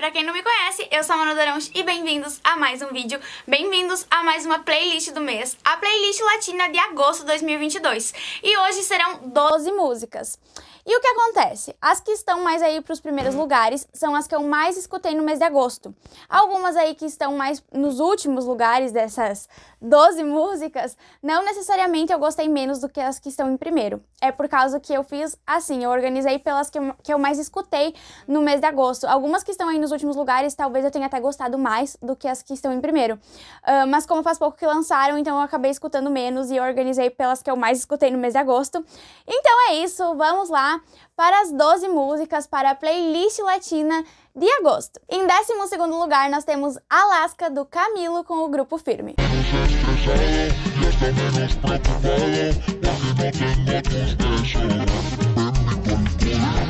pra quem não me conhece, eu sou a Manu Dorãos e bem-vindos a mais um vídeo, bem-vindos a mais uma playlist do mês, a playlist latina de agosto de 2022. E hoje serão 12 músicas. E o que acontece? As que estão mais aí para os primeiros lugares são as que eu mais escutei no mês de agosto. Algumas aí que estão mais nos últimos lugares dessas 12 músicas, não necessariamente eu gostei menos do que as que estão em primeiro. É por causa que eu fiz assim, eu organizei pelas que eu, que eu mais escutei no mês de agosto. Algumas que estão aí nos últimos lugares, talvez eu tenha até gostado mais do que as que estão em primeiro. Uh, mas como faz pouco que lançaram, então eu acabei escutando menos e organizei pelas que eu mais escutei no mês de agosto. Então é isso, vamos lá para as 12 músicas para a playlist latina de agosto. Em 12 segundo lugar, nós temos Alaska, do Camilo, com o Grupo Firme. cansado y hasta menos preocupado porque no tengo tus besos. Ven mi cuerpo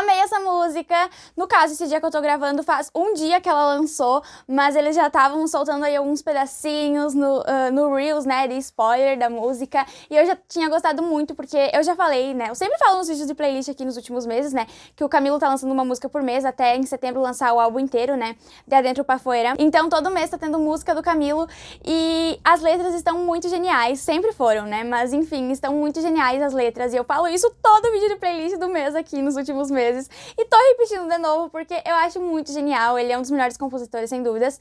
amei essa música. No caso, esse dia que eu tô gravando faz um dia que ela lançou, mas eles já estavam soltando aí alguns pedacinhos no, uh, no Reels, né, de spoiler da música. E eu já tinha gostado muito, porque eu já falei, né, eu sempre falo nos vídeos de playlist aqui nos últimos meses, né, que o Camilo tá lançando uma música por mês, até em setembro lançar o álbum inteiro, né, de Adentro pra fora Então todo mês tá tendo música do Camilo e as letras estão muito geniais, sempre foram, né, mas enfim, estão muito geniais as letras. E eu falo isso todo vídeo de playlist do mês aqui nos últimos meses vezes. E tô repetindo de novo, porque eu acho muito genial. Ele é um dos melhores compositores, sem dúvidas.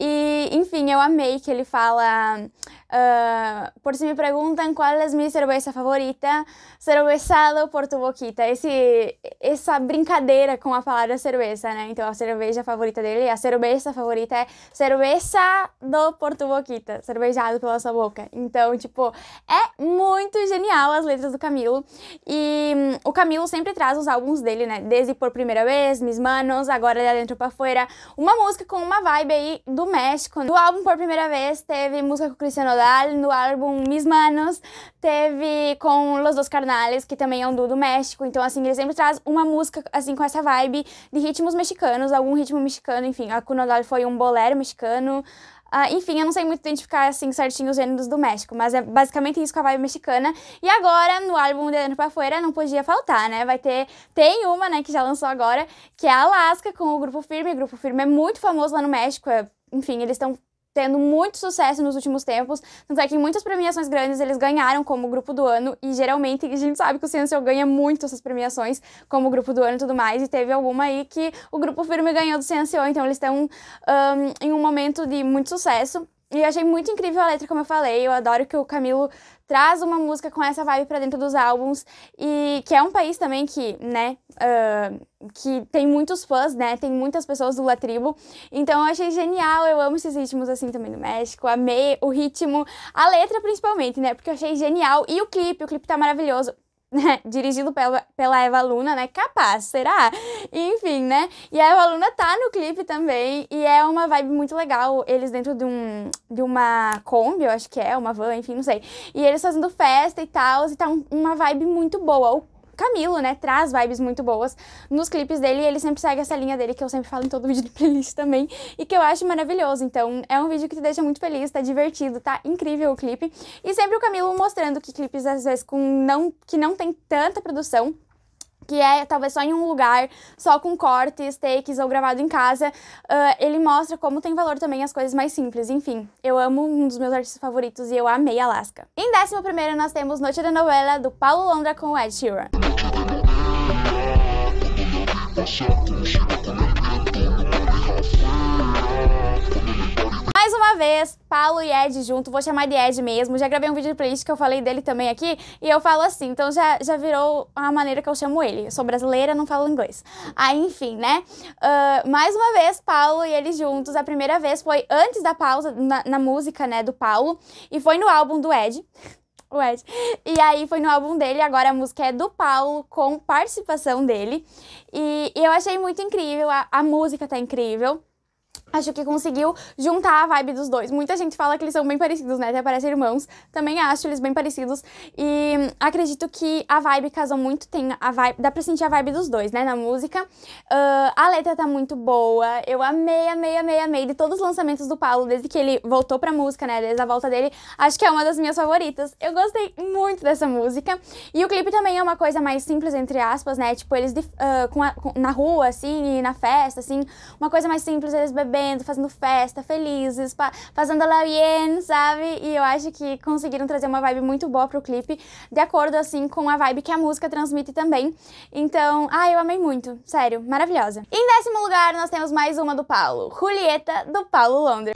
E, enfim, eu amei que ele fala. Uh, por se me perguntam qual é a minha cerveja favorita, cervejado por tu boquita. Esse, essa brincadeira com a palavra cerveja, né? Então, a cerveja favorita dele, a cerveja favorita é cervejado por tu boquita, cervejado pela sua boca. Então, tipo, é muito genial as letras do Camilo. E um, o Camilo sempre traz os álbuns dele dele, né? Desde por primeira vez, Mis Manos, agora de Adentro pra Fora. Uma música com uma vibe aí do México. Né? Do álbum por primeira vez teve música com Cristiano Dal, no álbum Mis Manos teve com Los Dos Carnales, que também é um duo do México. Então, assim, ele sempre traz uma música, assim, com essa vibe de ritmos mexicanos, algum ritmo mexicano, enfim. A Cunodal foi um bolero mexicano. Uh, enfim, eu não sei muito identificar assim certinho os gêneros do México, mas é basicamente isso com a vibe mexicana. E agora, no álbum de Ano Pafoeira, não podia faltar, né? Vai ter. Tem uma, né, que já lançou agora, que é a Alaska, com o Grupo Firme. O Grupo Firme é muito famoso lá no México. É, enfim, eles estão tendo muito sucesso nos últimos tempos. Tanto é que muitas premiações grandes eles ganharam como grupo do ano, e geralmente a gente sabe que o Senseu ganha muito essas premiações como grupo do ano e tudo mais, e teve alguma aí que o grupo firme ganhou do Senseu, então eles estão um, em um momento de muito sucesso. E achei muito incrível a letra, como eu falei. Eu adoro que o Camilo traz uma música com essa vibe para dentro dos álbuns e que é um país também que, né, uh, que tem muitos fãs, né, tem muitas pessoas do La Tribu então eu achei genial, eu amo esses ritmos assim também do México, amei o ritmo, a letra principalmente, né, porque eu achei genial e o clipe, o clipe tá maravilhoso né, dirigido pela, pela Eva Luna, né? Capaz, será? Enfim, né? E a Eva Luna tá no clipe também e é uma vibe muito legal. Eles dentro de, um, de uma Kombi, eu acho que é, uma van, enfim, não sei. E eles fazendo festa e tal, e tá um, uma vibe muito boa. O Camilo, né, traz vibes muito boas nos clipes dele e ele sempre segue essa linha dele que eu sempre falo em todo vídeo de playlist também e que eu acho maravilhoso. Então, é um vídeo que te deixa muito feliz, tá divertido, tá incrível o clipe. E sempre o Camilo mostrando que clipes às vezes com não que não tem tanta produção que é talvez só em um lugar, só com cortes, takes ou gravado em casa, uh, ele mostra como tem valor também as coisas mais simples. Enfim, eu amo um dos meus artistas favoritos e eu amei Alaska. Em décimo primeiro nós temos Noite da Novela do Paulo Londra com Ed Sheeran. Tá uma vez, Paulo e Ed junto, vou chamar de Ed mesmo. Já gravei um vídeo de playlist que eu falei dele também aqui, e eu falo assim, então já, já virou a maneira que eu chamo ele. Eu sou brasileira, não falo inglês. Aí, enfim, né? Uh, mais uma vez, Paulo e eles juntos. A primeira vez foi antes da pausa na, na música, né, do Paulo, e foi no álbum do Ed. o Ed. E aí foi no álbum dele, agora a música é do Paulo, com participação dele. E, e eu achei muito incrível, a, a música tá incrível. Acho que conseguiu juntar a vibe dos dois. Muita gente fala que eles são bem parecidos, né? Até parecem irmãos. Também acho eles bem parecidos. E acredito que a vibe casou muito. Tem a vibe, dá pra sentir a vibe dos dois, né? Na música. Uh, a letra tá muito boa. Eu amei, amei, amei, amei. De todos os lançamentos do Paulo, desde que ele voltou pra música, né? Desde a volta dele, acho que é uma das minhas favoritas. Eu gostei muito dessa música. E o clipe também é uma coisa mais simples, entre aspas, né? Tipo, eles uh, com a, com, na rua, assim, e na festa, assim. Uma coisa mais simples, eles bebendo bebendo, fazendo festa, felizes, fazendo la bien, sabe? E eu acho que conseguiram trazer uma vibe muito boa pro clipe, de acordo, assim, com a vibe que a música transmite também. Então, ah, eu amei muito, sério, maravilhosa. Em décimo lugar, nós temos mais uma do Paulo, Julieta, do Paulo Londres.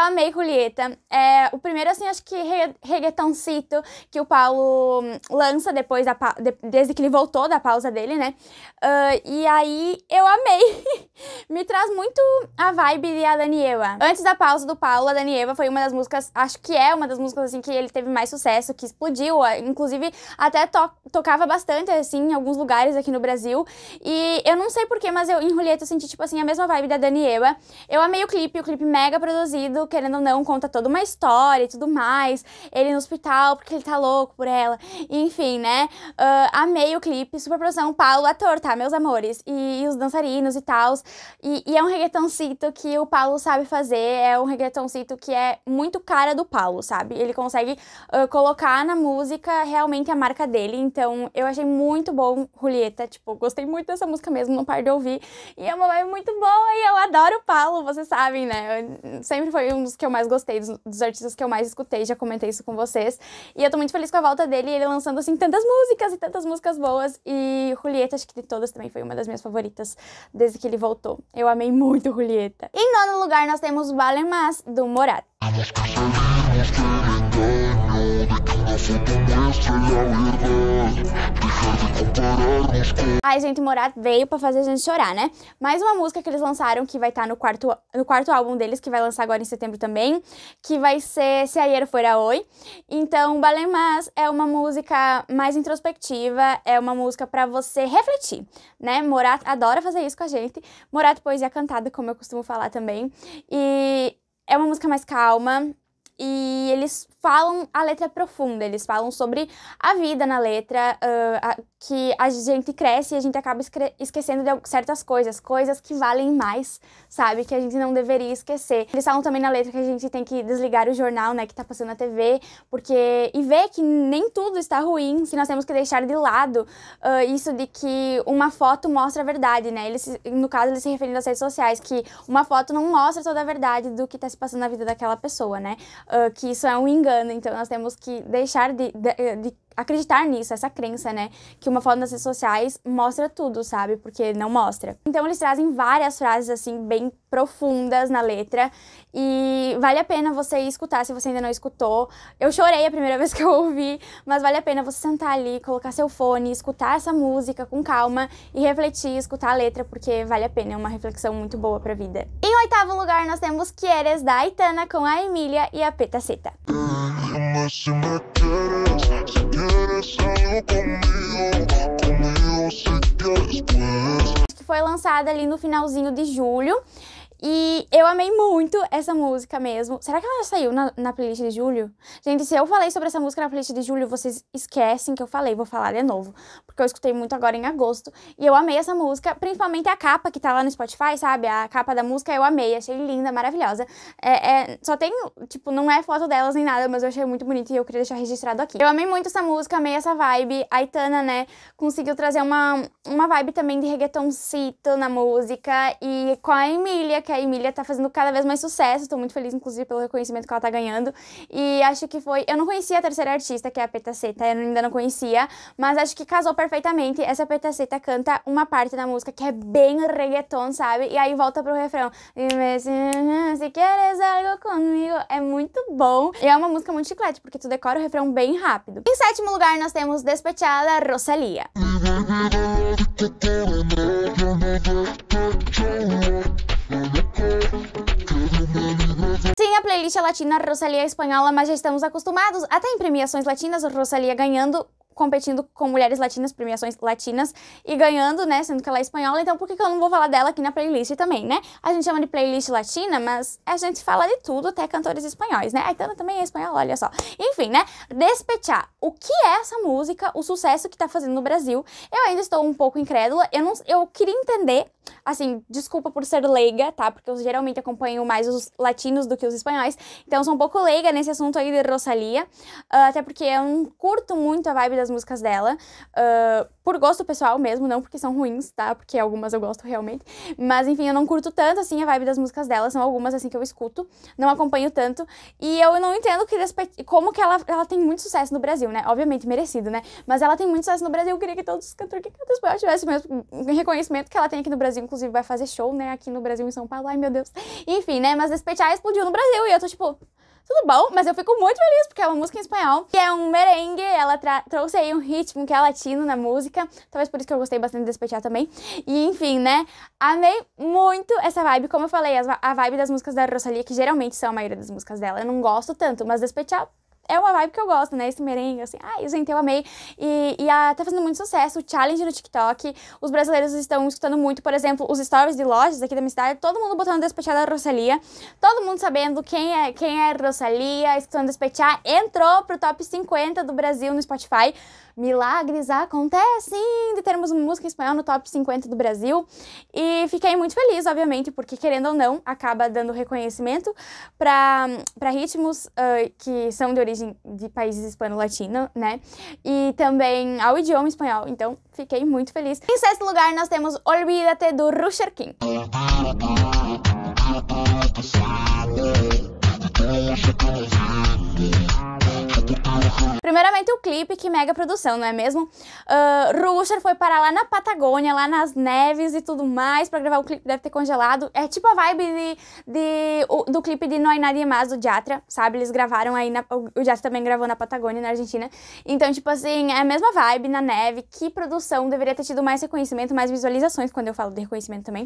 eu amei Julieta. É, o primeiro, assim, acho que reggaetoncito que o Paulo hum, lança depois da de desde que ele voltou da pausa dele, né? Uh, e aí eu amei. Me traz muito a vibe de a Daniela. Antes da pausa do Paulo, a Daniela foi uma das músicas, acho que é uma das músicas assim que ele teve mais sucesso, que explodiu, inclusive até to tocava bastante assim em alguns lugares aqui no Brasil. E eu não sei porquê, mas eu em Julieta eu senti tipo assim a mesma vibe da Daniela. Eu amei o clipe, o clipe mega produzido, querendo ou não, conta toda uma história e tudo mais. Ele no hospital porque ele tá louco por ela. Enfim, né? Uh, amei o clipe, super produção, Paulo, ator, tá, meus amores? E, e os dançarinos e tal. E, e, é um reggaetoncito que o Paulo sabe fazer, é um reggaetoncito que é muito cara do Paulo, sabe? Ele consegue uh, colocar na música realmente a marca dele. Então, eu achei muito bom Julieta, tipo, gostei muito dessa música mesmo, não paro de ouvir. E é uma vibe muito boa e eu adoro o Paulo, vocês sabem, né? Eu, sempre foi um um dos que eu mais gostei, dos, dos, artistas que eu mais escutei, já comentei isso com vocês. E eu tô muito feliz com a volta dele, ele lançando, assim, tantas músicas e tantas músicas boas. E Julieta, acho que de todas também foi uma das minhas favoritas desde que ele voltou. Eu amei muito Julieta. Em nono lugar, nós temos Vale Mas, do Morat. Ai, gente, Morat veio pra fazer a gente chorar, né? Mais uma música que eles lançaram que vai estar tá no, quarto, no quarto álbum deles, que vai lançar agora em setembro também, que vai ser Se Ayer For A Oi. Então, Balemas é uma música mais introspectiva, é uma música para você refletir, né? Morat adora fazer isso com a gente. Morat Poesia Cantada, como eu costumo falar também. E é uma música mais calma, e eles falam a letra profunda, eles falam sobre a vida na letra, uh, a, que a gente cresce e a gente acaba esquecendo de certas coisas, coisas que valem mais, sabe? Que a gente não deveria esquecer. Eles falam também na letra que a gente tem que desligar o jornal, né, que tá passando na TV, porque. e ver que nem tudo está ruim, que nós temos que deixar de lado uh, isso de que uma foto mostra a verdade, né? Eles, no caso, eles se referindo às redes sociais, que uma foto não mostra toda a verdade do que tá se passando na vida daquela pessoa, né? Ah, que isso é um engano. Então, nós temos que deixar de, de, de acreditar nisso, essa crença, né? Que uma foto nas redes sociais mostra tudo, sabe? Porque não mostra. Então eles trazem várias frases assim bem profundas na letra e vale a pena você escutar se você ainda não escutou. Eu chorei a primeira vez que eu ouvi, mas vale a pena você sentar ali, colocar seu fone, escutar essa música com calma e refletir, escutar a letra porque vale a pena, é uma reflexão muito boa pra vida. Em oitavo lugar nós temos Quieres da Aitana com a Emília e a Petaceta. Uhum. Dime si me quieres, si quieres algo comigo, comigo si quieres puedes. Que foi lançada ali no finalzinho de julho. E eu amei muito essa música mesmo. Será que ela já saiu na, na, playlist de julho? Gente, se eu falei sobre essa música na playlist de julho, vocês esquecem que eu falei, vou falar de novo porque eu escutei muito agora em agosto. E eu amei essa música, principalmente a capa que tá lá no Spotify, sabe? A capa da música eu amei, achei linda, maravilhosa. É, é, só tem, tipo, não é foto delas nem nada, mas eu achei muito bonito e eu queria deixar registrado aqui. Eu amei muito essa música, amei essa vibe. A Itana, né, conseguiu trazer uma, uma vibe também de reggaetoncito na música. E com a Emília, que a Emília tá fazendo cada vez mais sucesso. Tô muito feliz, inclusive, pelo reconhecimento que ela tá ganhando. E acho que foi. Eu não conhecia a terceira artista, que é a Petaceta, eu ainda não conhecia, mas acho que casou perfeitamente. Essa petaceta canta uma parte da música que é bem reggaeton, sabe? E aí volta pro refrão. Se queres algo comigo. É muito bom. E é uma música muito chiclete, porque tu decora o refrão bem rápido. Em sétimo lugar, nós temos Despechada Rosalia. Sim, a playlist latina Rosalia Espanhola, mas já estamos acostumados, até em premiações latinas, Rosalia ganhando competindo com mulheres latinas, premiações latinas e ganhando, né? Sendo que ela é espanhola, então por que, que eu não vou falar dela aqui na playlist também, né? A gente chama de playlist latina, mas a gente fala de tudo, até cantores espanhóis, né? A Itana também é espanhola, olha só. Enfim, né? Despechar. O que é essa música, o sucesso que tá fazendo no Brasil? Eu ainda estou um pouco incrédula, eu, não, eu queria entender assim, desculpa por ser leiga, tá? Porque eu geralmente acompanho mais os latinos do que os espanhóis, então sou um pouco leiga nesse assunto aí de Rosalia, uh, ah, até porque eu não curto muito a vibe das músicas dela. Uh, por gosto pessoal mesmo, não porque são ruins, tá? Porque algumas eu gosto realmente. Mas enfim, eu não curto tanto assim a vibe das músicas dela, são algumas assim que eu escuto, não acompanho tanto. E eu não entendo que como que ela, ela tem muito sucesso no Brasil, né? Obviamente merecido, né? Mas ela tem muito sucesso no Brasil. Eu queria que todos os cantores que cantam espanhol tivessem o mesmo reconhecimento que ela tem aqui no Brasil, inclusive vai fazer show, né? Aqui no Brasil, em São Paulo. Ai meu Deus. Enfim, né? Mas Despechar explodiu no Brasil e eu tô tipo, tudo bom, mas eu fico muito feliz porque é uma música em espanhol, que é um merengue, ela trouxe aí um ritmo que é latino na música, talvez por isso que eu gostei bastante desse Pechá também. E enfim, né, amei muito essa vibe, como eu falei, a vibe das músicas da Rosalía que geralmente são a maioria das músicas dela, eu não gosto tanto, mas despechar é uma vibe que eu gosto, né? Esse merengue, assim, ai, gente, eu amei. E, e a, tá fazendo muito sucesso o challenge no TikTok. Os brasileiros estão escutando muito, por exemplo, os stories de lojas aqui da minha cidade, todo mundo botando despechar da Rosalia, todo mundo sabendo quem é, quem é Rosalia, escutando despechar, entrou pro top 50 do Brasil no Spotify milagres acontecem de termos música em espanhol no top 50 do Brasil. E fiquei muito feliz, obviamente, porque querendo ou não, acaba dando reconhecimento para ritmos uh, que são de origem de países hispano-latino, né? E também ao idioma espanhol. Então, fiquei muito feliz. Em sexto lugar, nós temos Olvídate do Rusher King. Primeiramente o clipe, que mega produção, não é mesmo? Uh, Rusher foi parar lá na Patagônia, lá nas neves e tudo mais, pra gravar o clipe Deve Ter Congelado. É tipo a vibe de, de o, do clipe de Noi Nadie Mas, do Diatra, sabe? Eles gravaram aí, na, o, Jatra Diatra também gravou na Patagônia, na Argentina. Então, tipo assim, é a mesma vibe na neve. Que produção deveria ter tido mais reconhecimento, mais visualizações, quando eu falo de reconhecimento também.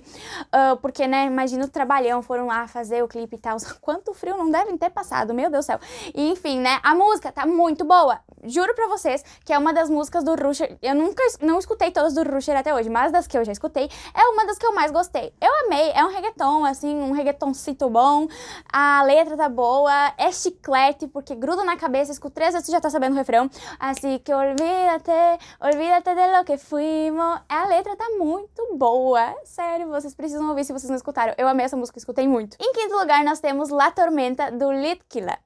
Uh, porque, né, imagina o trabalhão, foram lá fazer o clipe e tal. Quanto frio não devem ter passado, meu Deus do céu. E, enfim, né, a música tá muito boa. Juro pra vocês que é uma das músicas do Rusher. Eu nunca não escutei todas do Rusher até hoje, mas das que eu já escutei, é uma das que eu mais gostei. Eu amei, é um reggaeton, assim, um reggaetoncito bom, a letra tá boa, é chiclete, porque gruda na cabeça, escuto três vezes, já tá sabendo o refrão. Assim que olvídate, olvídate de lo que fuimos. A letra tá muito boa, sério, vocês precisam ouvir se vocês não escutaram. Eu amei essa música, escutei muito. Em quinto lugar, nós temos La Tormenta, do Litkila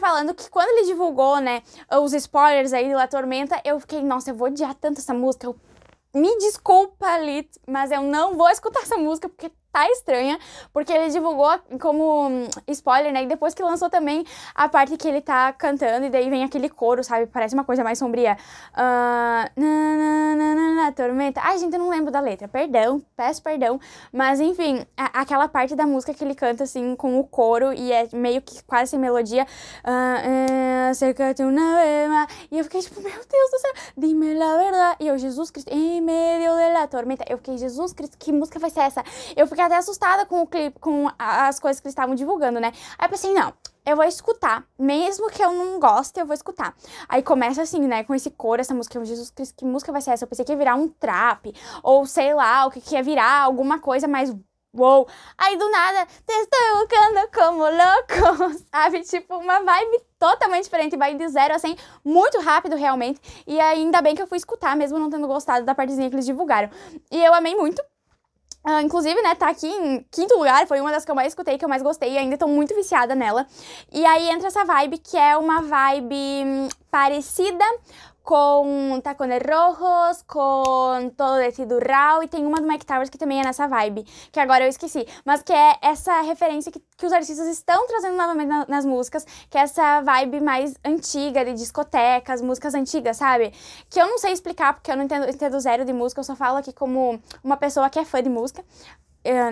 falando que quando ele divulgou, né, os spoilers aí de La Tormenta, eu fiquei, nossa, eu vou odiar tanto essa música. Eu, me desculpa, Lit, mas eu não vou escutar essa música porque é tá estranha, porque ele divulgou como hum, spoiler, né? E depois que lançou também a parte que ele tá cantando, e daí vem aquele coro, sabe? Parece uma coisa mais sombria. Uh, na, na, na, na, tormenta. Ai, gente, eu não lembro da letra. Perdão, peço perdão. Mas enfim, a, aquela parte da música que ele canta assim com o coro e é meio que quase sem melodia. Ah, é, Cerca de E eu fiquei tipo, meu Deus do céu, dime la verdad. E eu, Jesus Cristo, em meio de la tormenta. Eu fiquei, Jesus Cristo, que música vai ser essa? Eu fiquei fiquei até assustada com o clipe, com as coisas que eles estavam divulgando, né? Aí eu pensei, não, eu vou escutar. Mesmo que eu não goste, eu vou escutar. Aí começa assim, né, com esse cor, essa música. Oh, Jesus Cristo, que música vai ser essa? Eu pensei que ia virar um trap, ou sei lá, o que, que ia virar, alguma coisa mais. Uou! Aí do nada, testando como louco, sabe? Tipo, uma vibe totalmente diferente, vai de zero assim, muito rápido, realmente. E ainda bem que eu fui escutar, mesmo não tendo gostado da partezinha que eles divulgaram. E eu amei muito. Uh, inclusive, né, tá aqui em quinto lugar, foi uma das que eu mais escutei, que eu mais gostei, e ainda tô muito viciada nela. E aí entra essa vibe que é uma vibe hum, parecida com tacones rojos, com todo esse durral e tem uma do Mike Towers que também é nessa vibe, que agora eu esqueci, mas que é essa referência que, que os artistas estão trazendo novamente na, nas músicas, que é essa vibe mais antiga de discotecas, músicas antigas, sabe? Que eu não sei explicar porque eu não entendo, entendo zero de música, eu só falo aqui como uma pessoa que é fã de música,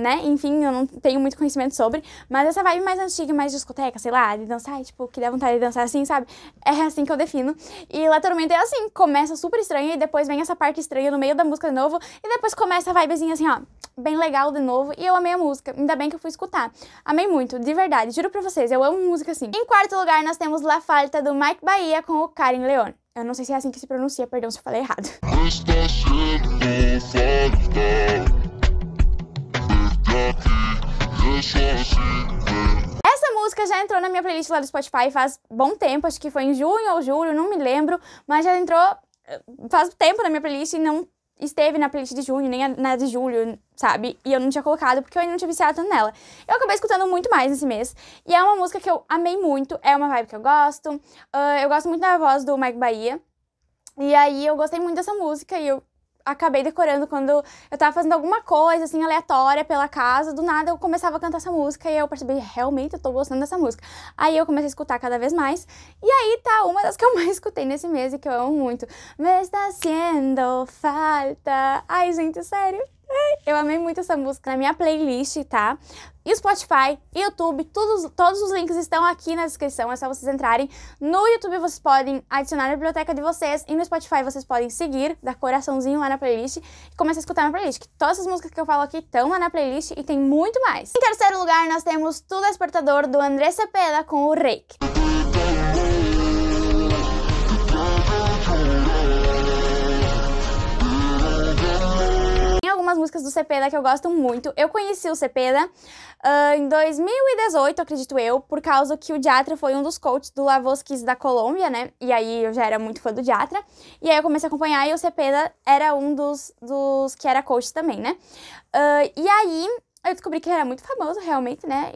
né? Enfim, eu não tenho muito conhecimento sobre, mas essa vibe mais antiga, mais discoteca, sei lá, de dançar, tipo, que dá vontade de dançar assim, sabe? É assim que eu defino. E lá Tormenta é assim, começa super estranho e depois vem essa parte estranha no meio da música de novo, e depois começa a vibezinha assim, ó, bem legal de novo, e eu amei a música, ainda bem que eu fui escutar. Amei muito, de verdade, juro pra vocês, eu amo música assim. Em quarto lugar, nós temos La Falta do Mike Bahia com o Karen Leone. Eu não sei se é assim que se pronuncia, perdão se eu falei errado. Está sendo falta. Essa música já entrou na minha playlist lá do Spotify faz bom tempo, acho que foi em junho ou julho, não me lembro, mas já entrou eh, faz tempo na minha playlist e não esteve na playlist de junho, nem na de julho, sabe? E eu não tinha colocado porque eu ainda não tinha viciado tanto nela. Eu acabei escutando muito mais nesse mês. E é uma música que eu amei muito, é uma vibe que eu gosto. Uh, eu gosto muito da voz do Mike Bahia. E aí eu gostei muito dessa música e eu acabei decorando quando eu tava fazendo alguma coisa, assim, aleatória pela casa, do nada eu começava a cantar essa música e eu percebi, realmente eu tô gostando dessa música. Aí eu comecei a escutar cada vez mais, e aí tá uma das que eu mais escutei nesse mês e que eu amo muito. Me está haciendo falta. Ai, gente, sério, eu amei muito essa música na minha playlist, tá? E Spotify, YouTube, todos, todos os links estão aqui na descrição, é só vocês entrarem. No YouTube vocês podem adicionar a biblioteca de vocês e no Spotify vocês podem seguir, dar coraçãozinho lá na playlist e começar a escutar na playlist, que todas as músicas que eu falo aqui estão lá na playlist e tem muito mais. Em terceiro lugar, nós temos Tudo Despertador, do André Cepeda com o Reiki. algumas músicas do Cepeda que eu gosto muito. Eu conheci o Cepeda uh, em 2018, acredito eu, por causa que o Diatra foi um dos coaches do Lavosquis da Colômbia, né? E aí eu já era muito fã do Diatra. E aí eu comecei a acompanhar e o Cepeda era um dos, dos que era coach também, né? Uh, e aí eu descobri que ele era muito famoso, realmente, né?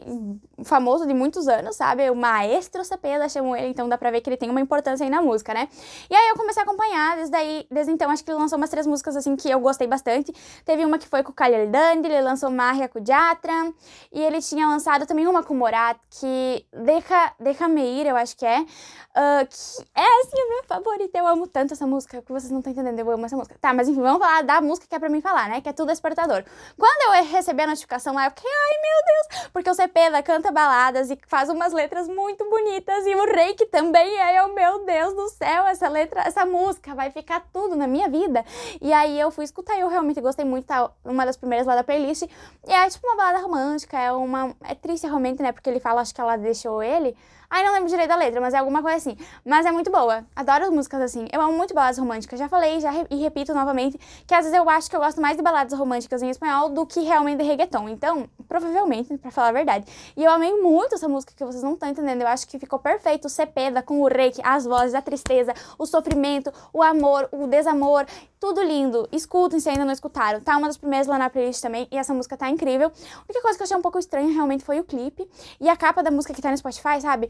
famoso de muitos anos, sabe? O Maestro Cepeda chamam ele, então dá pra ver que ele tem uma importância aí na música, né? E aí eu comecei a acompanhar, desde, aí, desde então acho que ele lançou umas três músicas assim que eu gostei bastante. Teve uma que foi com o Khalil ele lançou Maria com Jatra, e ele tinha lançado também uma com o Morat, que Deca, Deca Meir, eu acho que é, uh, que é assim a minha favorita, eu amo tanto essa música, que vocês não estão entendendo, eu amo essa música. Tá, mas enfim, vamos falar da música que é pra mim falar, né? Que é Tudo Despertador. Quando eu recebi a notificação lá, eu fiquei, ai meu Deus, porque o Cepeda canta canta baladas e faz umas letras muito bonitas. E o que também é, eu, meu Deus do céu, essa letra, essa música vai ficar tudo na minha vida. E aí eu fui escutar e eu realmente gostei muito, tá uma das primeiras lá da playlist. E é tipo uma balada romântica, é uma. É triste realmente, né? Porque ele fala, acho que ela deixou ele. Ai, ah, não lembro direito da letra, mas é alguma coisa assim. Mas é muito boa. Adoro músicas assim. Eu amo muito baladas românticas. Já falei já re e repito novamente que às vezes eu acho que eu gosto mais de baladas românticas em espanhol do que realmente de reggaeton. Então, provavelmente, para falar a verdade. E eu amei muito essa música que vocês não estão entendendo. Eu acho que ficou perfeito o Cepeda com o reiki, as vozes, a tristeza, o sofrimento, o amor, o desamor. Tudo lindo. Escutem se ainda não escutaram. Tá uma das primeiras lá na playlist também. E essa música tá incrível. A única coisa que eu achei um pouco estranha realmente foi o clipe. E a capa da música que tá no Spotify, sabe?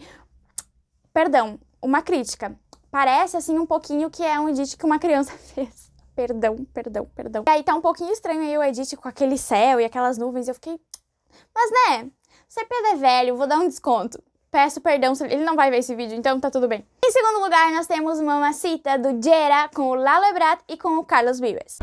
Perdão, uma crítica. Parece assim um pouquinho que é um edit que uma criança fez. Perdão, perdão, perdão. E aí tá um pouquinho estranho aí o edit com aquele céu e aquelas nuvens. Eu fiquei. Mas né, CPD é velho, vou dar um desconto. Peço perdão, ele não vai ver esse vídeo, então tá tudo bem. Em segundo lugar, nós temos Mamacita do Jera com o Lalo Ebrat e com o Carlos Vives.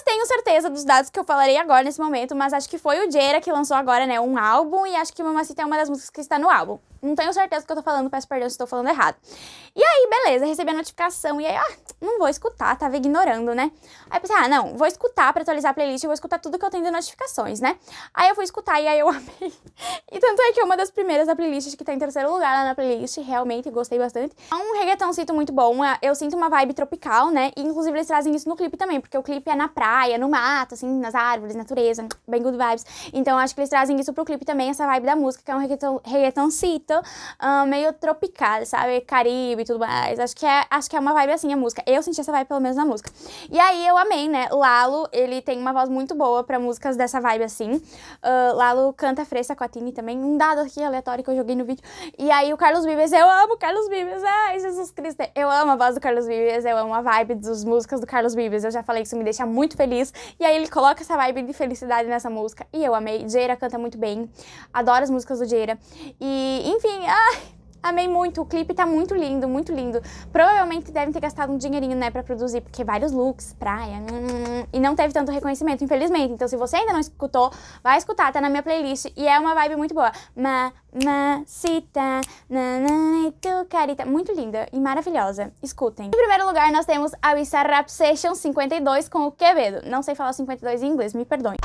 Não tenho certeza dos dados que eu falarei agora nesse momento, mas acho que foi o Jera que lançou agora, né, um álbum e acho que Mamacita é uma das músicas que está no álbum. Não tenho certeza do que eu tô falando, peço perdão se estou falando errado. E aí, beleza, recebi a notificação. E aí, ah, não vou escutar, tava ignorando, né? Aí pensei, ah, não, vou escutar pra atualizar a playlist, eu vou escutar tudo que eu tenho de notificações, né? Aí eu fui escutar e aí eu amei. E tanto é que é uma das primeiras da playlist que tá em terceiro lugar lá na playlist, realmente gostei bastante. É um sinto muito bom, é, eu sinto uma vibe tropical, né? E inclusive eles trazem isso no clipe também, porque o clipe é na praia, no mato, assim, nas árvores, natureza, bem good vibes. Então acho que eles trazem isso pro clipe também, essa vibe da música, que é um reggaeton, reggaetoncito uh, meio tropical, sabe? Caribe e tudo mais. Acho que, é, acho que é uma vibe assim a música. Eu senti essa vibe pelo menos na música. E aí eu amei, né? Lalo, ele tem uma voz muito boa pra músicas dessa vibe assim. Uh, Lalo canta fresca com a Tini também. Um dado aqui aleatório que eu joguei no vídeo. E aí o Carlos Vives, eu amo o Carlos Vives. Ai, Jesus Cristo. Eu amo a voz do Carlos Vives, eu amo a vibe das músicas do Carlos Vives. Eu já falei que isso me deixa muito feliz. E aí ele coloca essa vibe de felicidade nessa música. E eu amei. Jaira canta muito bem. Adoro as músicas do Jaira. E, enfim, ai, amei muito. O clipe tá muito lindo, muito lindo. Provavelmente devem ter gastado um dinheirinho, né, pra produzir, porque vários looks, praia, hum, e não teve tanto reconhecimento, infelizmente. Então, se você ainda não escutou, vai escutar, tá na minha playlist e é uma vibe muito boa. Cita, nanana, tu carita. Muito linda e maravilhosa. Escutem. Em primeiro lugar, nós temos a Wissa Rap Session 52 com o Quevedo. Não sei falar 52 em inglês, me perdoem.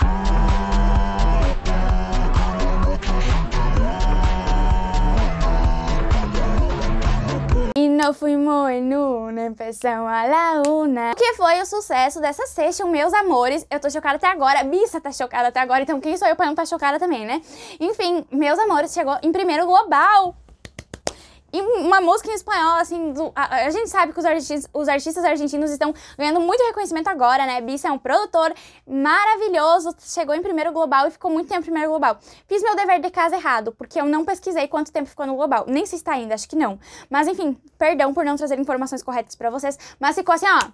No fui en una, empezamos a la una. O que foi o sucesso dessa sexta, meus amores? Eu tô chocada até agora. Bissa tá chocada até agora, então quem sou eu pra não tá chocada também, né? Enfim, meus amores, chegou em primeiro global. E uma música em espanhol, assim, do, a, a, gente sabe que os artistas, os artistas argentinos estão ganhando muito reconhecimento agora, né? Bissa é um produtor maravilhoso, chegou em primeiro global e ficou muito tempo em primeiro global. Fiz meu dever de casa errado, porque eu não pesquisei quanto tempo ficou no global. Nem se está ainda, acho que não. Mas enfim, perdão por não trazer informações corretas para vocês, mas ficou assim, ó,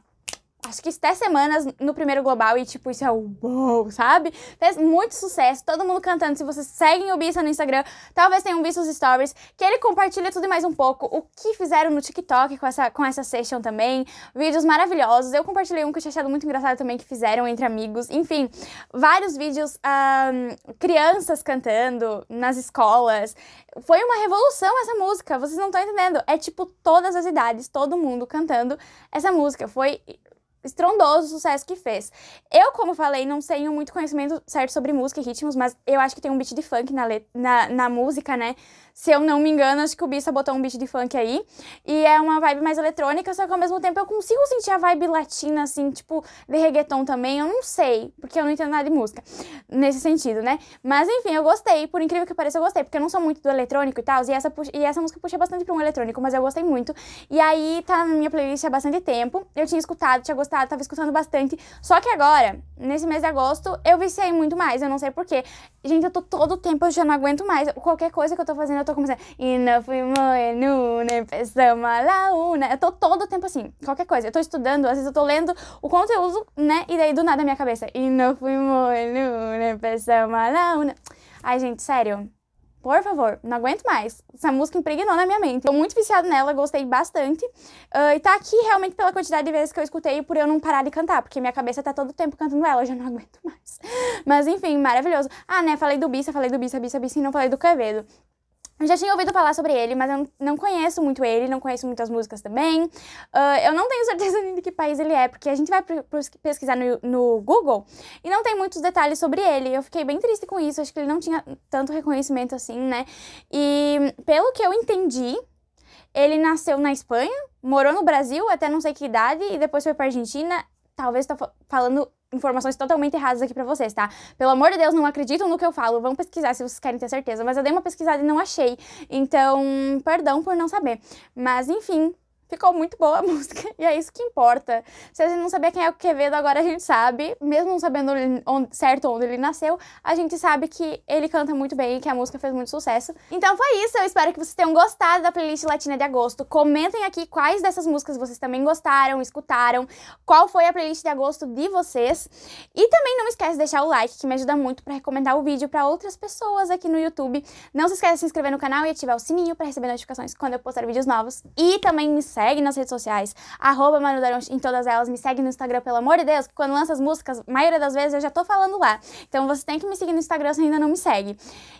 acho que 10 semanas no primeiro global e, tipo, isso é o wow, sabe? Fez muito sucesso, todo mundo cantando. Se vocês seguem o Bissa no Instagram, talvez tenham visto os stories, que ele compartilha tudo e mais um pouco. O que fizeram no TikTok com essa, com essa session também. Vídeos maravilhosos. Eu compartilhei um que eu tinha achado muito engraçado também, que fizeram entre amigos. Enfim, vários vídeos, um, crianças cantando nas escolas. Foi uma revolução essa música, vocês não estão entendendo. É tipo todas as idades, todo mundo cantando essa música. Foi estrondoso o sucesso que fez. Eu, como falei, não tenho muito conhecimento certo sobre música e ritmos, mas eu acho que tem um beat de funk na, na, na música, né? se eu não me engano, acho que o Bissa botou um beat de funk aí. E é uma vibe mais eletrônica, só que ao mesmo tempo eu consigo sentir a vibe latina, assim, tipo, de reggaeton também. Eu não sei, porque eu não entendo nada de música nesse sentido, né? Mas enfim, eu gostei. Por incrível que pareça, eu gostei, porque eu não sou muito do eletrônico e tal. E essa, e essa música puxa bastante pra um eletrônico, mas eu gostei muito. E aí tá na minha playlist há bastante tempo. Eu tinha escutado, tinha gostado, tava escutando bastante. Só que agora, nesse mês de agosto, eu viciei muito mais. Eu não sei porquê. Gente, eu tô todo o tempo, eu já não aguento mais. Qualquer coisa que eu tô fazendo, eu tô tô começando. E não fuimos en una, empezamos a una. Eu tô todo o tempo assim, qualquer coisa. Eu tô estudando, às vezes eu tô lendo o conteúdo, né? E daí do nada a minha cabeça. E não fuimos en una, empezamos a una. Ai, gente, sério. Por favor, não aguento mais. Essa música impregnou na minha mente. Tô muito viciada nela, gostei bastante. Uh, e tá aqui realmente pela quantidade de vezes que eu escutei e por eu não parar de cantar, porque minha cabeça tá todo o tempo cantando ela, eu já não aguento mais. Mas enfim, maravilhoso. Ah, né, falei do Bissa, falei do Bissa, Bissa, Bissa e não falei do Quevedo. Eu já tinha ouvido falar sobre ele, mas eu não conheço muito ele, não conheço muitas músicas também. Uh, eu não tenho certeza nem de que país ele é, porque a gente vai pesquisar no, no, Google e não tem muitos detalhes sobre ele. Eu fiquei bem triste com isso, acho que ele não tinha tanto reconhecimento assim, né? E pelo que eu entendi, ele nasceu na Espanha, morou no Brasil até não sei que idade e depois foi pra Argentina. Talvez tá falando informações totalmente erradas aqui para vocês, tá? Pelo amor de Deus, não acreditam no que eu falo, vão pesquisar se vocês querem ter certeza, mas eu dei uma pesquisada e não achei. Então, perdão por não saber. Mas enfim, ficou muito boa a música. E é isso que importa. Se a gente não sabia quem é o Quevedo, agora a gente sabe. Mesmo não sabendo onde, certo onde ele nasceu, a gente sabe que ele canta muito bem e que a música fez muito sucesso. Então foi isso. Eu espero que vocês tenham gostado da playlist latina de agosto. Comentem aqui quais dessas músicas vocês também gostaram, escutaram, qual foi a playlist de agosto de vocês. E também não esquece de deixar o like, que me ajuda muito para recomendar o vídeo para outras pessoas aqui no YouTube. Não se esqueça de se inscrever no canal e ativar o sininho para receber notificações quando eu postar vídeos novos. E também me segue segue nas redes sociais, arroba Manu em todas elas, me segue no Instagram, pelo amor de Deus, que quando lança as músicas, a maioria das vezes eu já tô falando lá. Então você tem que me seguir no Instagram se ainda não me segue.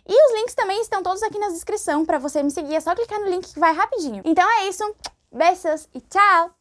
E os links também estão todos aqui na descrição para você me seguir, é só clicar no link que vai rapidinho. Então é isso, beijos e tchau!